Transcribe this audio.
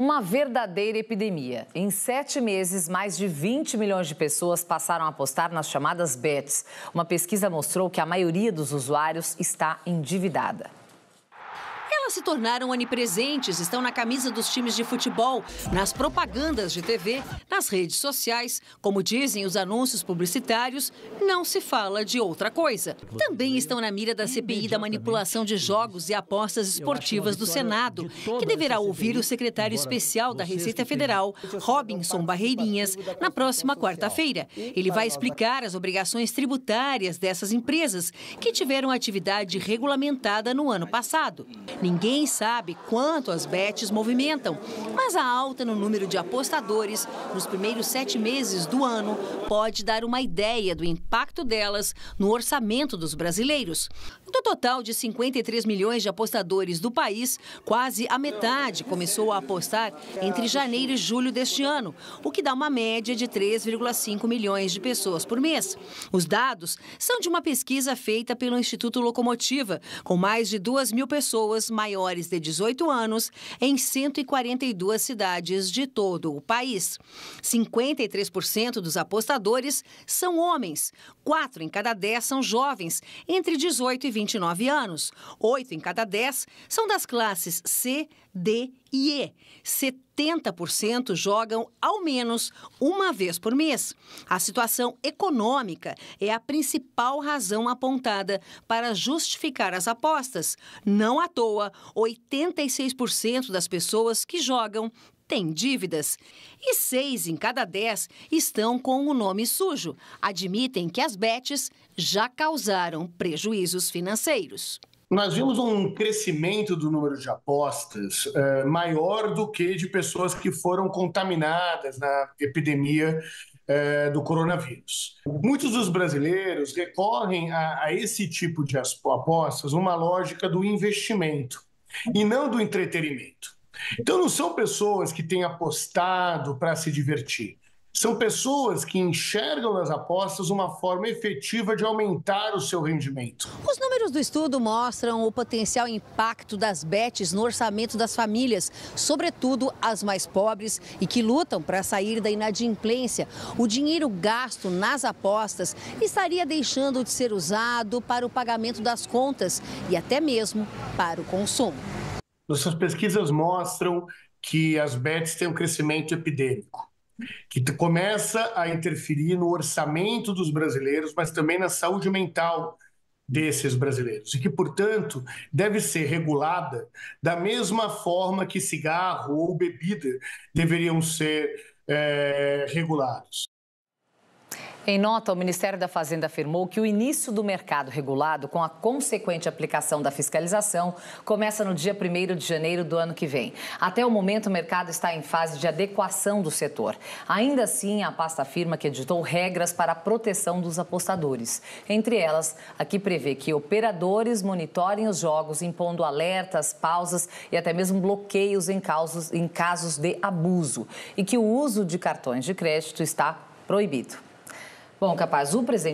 Uma verdadeira epidemia. Em sete meses, mais de 20 milhões de pessoas passaram a apostar nas chamadas bets. Uma pesquisa mostrou que a maioria dos usuários está endividada. Elas se tornaram onipresentes, estão na camisa dos times de futebol, nas propagandas de TV, nas redes sociais. Como dizem os anúncios publicitários, não se fala de outra coisa. Também estão na mira da CPI da manipulação de jogos e apostas esportivas do Senado, que deverá ouvir o secretário especial da Receita Federal, Robinson Barreirinhas, na próxima quarta-feira. Ele vai explicar as obrigações tributárias dessas empresas que tiveram atividade regulamentada no ano passado. Ninguém Ninguém sabe quanto as bets movimentam, mas a alta no número de apostadores nos primeiros sete meses do ano pode dar uma ideia do impacto delas no orçamento dos brasileiros. Do total de 53 milhões de apostadores do país, quase a metade começou a apostar entre janeiro e julho deste ano, o que dá uma média de 3,5 milhões de pessoas por mês. Os dados são de uma pesquisa feita pelo Instituto Locomotiva, com mais de 2 mil pessoas maiores maiores de 18 anos em 142 cidades de todo o país. 53% dos apostadores são homens, 4 em cada 10 são jovens, entre 18 e 29 anos, 8 em cada 10 são das classes C, D e e 70% é. jogam ao menos uma vez por mês. A situação econômica é a principal razão apontada para justificar as apostas. Não à toa, 86% das pessoas que jogam têm dívidas. E seis em cada dez estão com o nome sujo. Admitem que as bets já causaram prejuízos financeiros nós vimos um crescimento do número de apostas eh, maior do que de pessoas que foram contaminadas na epidemia eh, do coronavírus. Muitos dos brasileiros recorrem a, a esse tipo de apostas uma lógica do investimento e não do entretenimento. Então, não são pessoas que têm apostado para se divertir. São pessoas que enxergam nas apostas uma forma efetiva de aumentar o seu rendimento. Os números do estudo mostram o potencial impacto das bets no orçamento das famílias, sobretudo as mais pobres e que lutam para sair da inadimplência. O dinheiro gasto nas apostas estaria deixando de ser usado para o pagamento das contas e até mesmo para o consumo. Nossas pesquisas mostram que as bets têm um crescimento epidêmico que começa a interferir no orçamento dos brasileiros, mas também na saúde mental desses brasileiros e que, portanto, deve ser regulada da mesma forma que cigarro ou bebida deveriam ser é, regulados. Em nota, o Ministério da Fazenda afirmou que o início do mercado regulado, com a consequente aplicação da fiscalização, começa no dia 1 de janeiro do ano que vem. Até o momento, o mercado está em fase de adequação do setor. Ainda assim, a pasta afirma que editou regras para a proteção dos apostadores. Entre elas, a que prevê que operadores monitorem os jogos, impondo alertas, pausas e até mesmo bloqueios em casos, em casos de abuso. E que o uso de cartões de crédito está proibido. Bom, capaz, o presidente.